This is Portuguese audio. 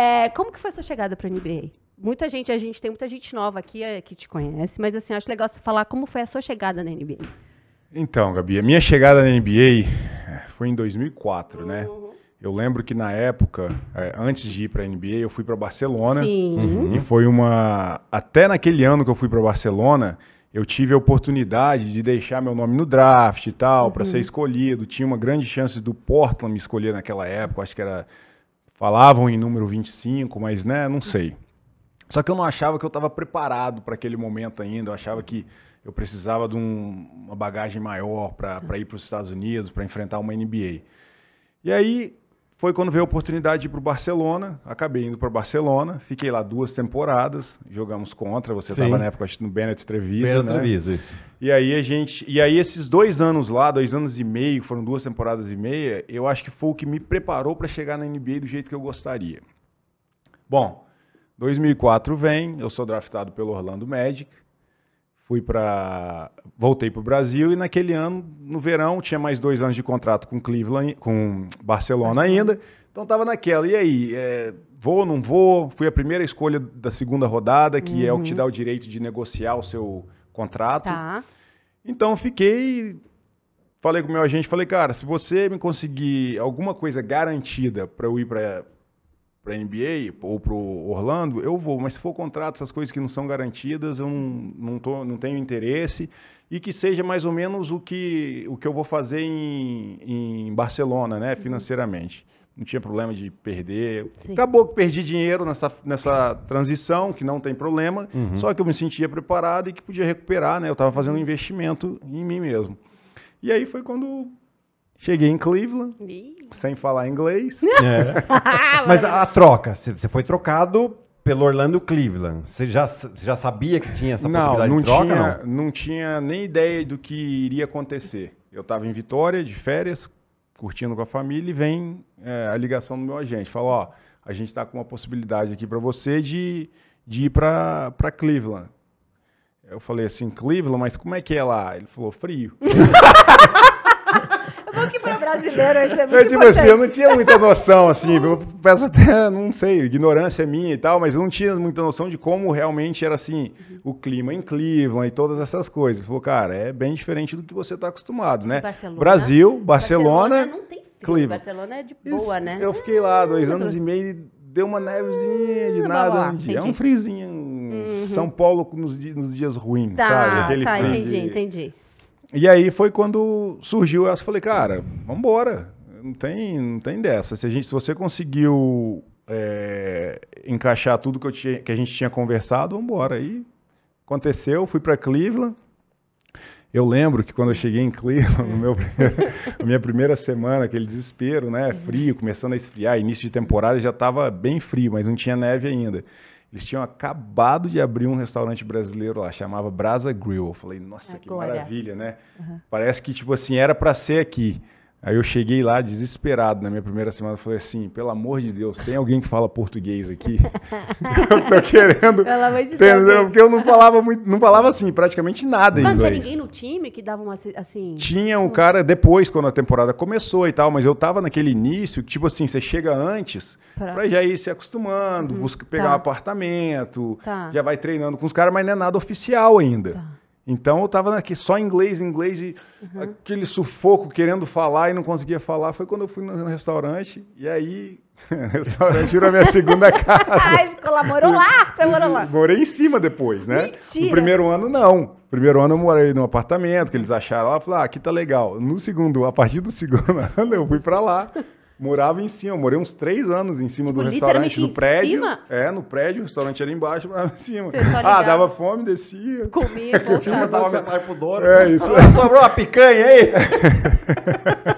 É, como que foi a sua chegada para a NBA? Muita gente, a gente tem muita gente nova aqui é, que te conhece, mas assim, acho legal você falar como foi a sua chegada na NBA. Então, Gabi, a minha chegada na NBA é, foi em 2004, né? uhum. né? Eu lembro que na época, é, antes de ir para a NBA, eu fui para Barcelona. Sim. Uhum. E foi uma. Até naquele ano que eu fui para Barcelona, eu tive a oportunidade de deixar meu nome no draft e tal, para uhum. ser escolhido. Tinha uma grande chance do Portland me escolher naquela época, acho que era Falavam em número 25, mas né, não sei. Só que eu não achava que eu estava preparado para aquele momento ainda. Eu achava que eu precisava de um, uma bagagem maior para ir para os Estados Unidos, para enfrentar uma NBA. E aí, foi quando veio a oportunidade de ir para o Barcelona. Acabei indo para o Barcelona, fiquei lá duas temporadas, jogamos contra. Você estava na época acho, no Bennett Treviso. Bennett né? isso. E aí a gente. E aí, esses dois anos lá, dois anos e meio, foram duas temporadas e meia, eu acho que foi o que me preparou para chegar na NBA do jeito que eu gostaria. Bom, 2004 vem, eu sou draftado pelo Orlando Magic fui para voltei para o Brasil e naquele ano no verão tinha mais dois anos de contrato com Cleveland com Barcelona ainda então estava naquela e aí é, vou não vou fui a primeira escolha da segunda rodada que uhum. é o que te uhum. dá o direito de negociar o seu contrato tá. então fiquei falei com o meu agente falei cara se você me conseguir alguma coisa garantida para eu ir para para NBA ou para Orlando, eu vou. Mas se for contrato, essas coisas que não são garantidas, eu não, não, tô, não tenho interesse. E que seja mais ou menos o que, o que eu vou fazer em, em Barcelona, né, uhum. financeiramente. Não tinha problema de perder. Sim. Acabou que perdi dinheiro nessa, nessa transição, que não tem problema. Uhum. Só que eu me sentia preparado e que podia recuperar, né? Eu estava fazendo um investimento em mim mesmo. E aí foi quando Cheguei em Cleveland, sem falar inglês. É. Mas a, troca, você foi trocado pelo Orlando Cleveland. Você já, já sabia que tinha essa não, possibilidade não de troca? Tinha, não? não tinha nem ideia do que iria acontecer. Eu estava em Vitória, de férias, curtindo com a família, e vem é, a ligação do meu agente. Fala, ó, a gente está com uma possibilidade aqui para você de, de ir para Cleveland. Eu falei assim, Cleveland, mas como é que é lá? Ele falou, frio. que para brasileiro isso é muito eu, tipo importante. assim, eu não tinha muita noção, assim, eu peço até, não sei, ignorância minha e tal, mas eu não tinha muita noção de como realmente era, assim, o clima em Cleveland e todas essas coisas. Falei, cara, é bem diferente do que você está acostumado, né? Barcelona, Brasil, Barcelona... Barcelona não tem clima. Cleveland. Barcelona é de boa, isso, né? Eu fiquei lá dois é, anos e meio e deu uma nevezinha de é nada um dia. É um friozinho. Uhum. São Paulo nos dias, nos dias ruins, tá, sabe? Aquele tá, entendi, de... entendi. E aí foi quando surgiu essa, falei, cara, vamos embora. Não tem, não tem dessa. Se, a gente, se você conseguiu é, encaixar tudo que, eu tinha, que a gente tinha conversado, vamos embora. Aí aconteceu, fui para Cleveland. Eu lembro que quando eu cheguei em Cleveland, meu, na minha primeira semana, aquele desespero, né? Frio, uhum. começando a esfriar, início de temporada já estava bem frio, mas não tinha neve ainda. Eles tinham acabado de abrir um restaurante brasileiro lá, chamava Brasa Grill. Eu falei, nossa, Agora. que maravilha, né? Uhum. Parece que, tipo assim, era para ser aqui. Aí eu cheguei lá desesperado na minha primeira semana, falei assim, pelo amor de Deus, tem alguém que fala português aqui? eu tô querendo. Pelo amor de Deus. Porque eu não falava muito, não falava assim, praticamente nada mas Não tinha ninguém no time que dava uma assim. Tinha um hum. cara depois quando a temporada começou e tal, mas eu tava naquele início, tipo assim, você chega antes pra, pra já ir se acostumando, hum, busca pegar tá. um apartamento, tá. já vai treinando com os caras, mas não é nada oficial ainda. Tá. Então eu tava aqui só inglês, inglês e uhum. aquele sufoco querendo falar e não conseguia falar. Foi quando eu fui no restaurante e aí restaurante virou minha segunda casa. Ai, ficou lá, morou lá? Você morou lá? Morei em cima depois, né? Mentira. No primeiro ano, não. Primeiro ano eu morei num apartamento que eles acharam lá, falaram, ah, aqui tá legal. No segundo, a partir do segundo ano eu fui para lá morava em cima, eu morei uns três anos em cima tipo, do restaurante, do prédio. Cima? É, no prédio, o restaurante era embaixo, morava em cima. Ah, dava fome, descia. Comia, voltava. Eu mandava mensagem pro É isso. sobrou uma picanha aí.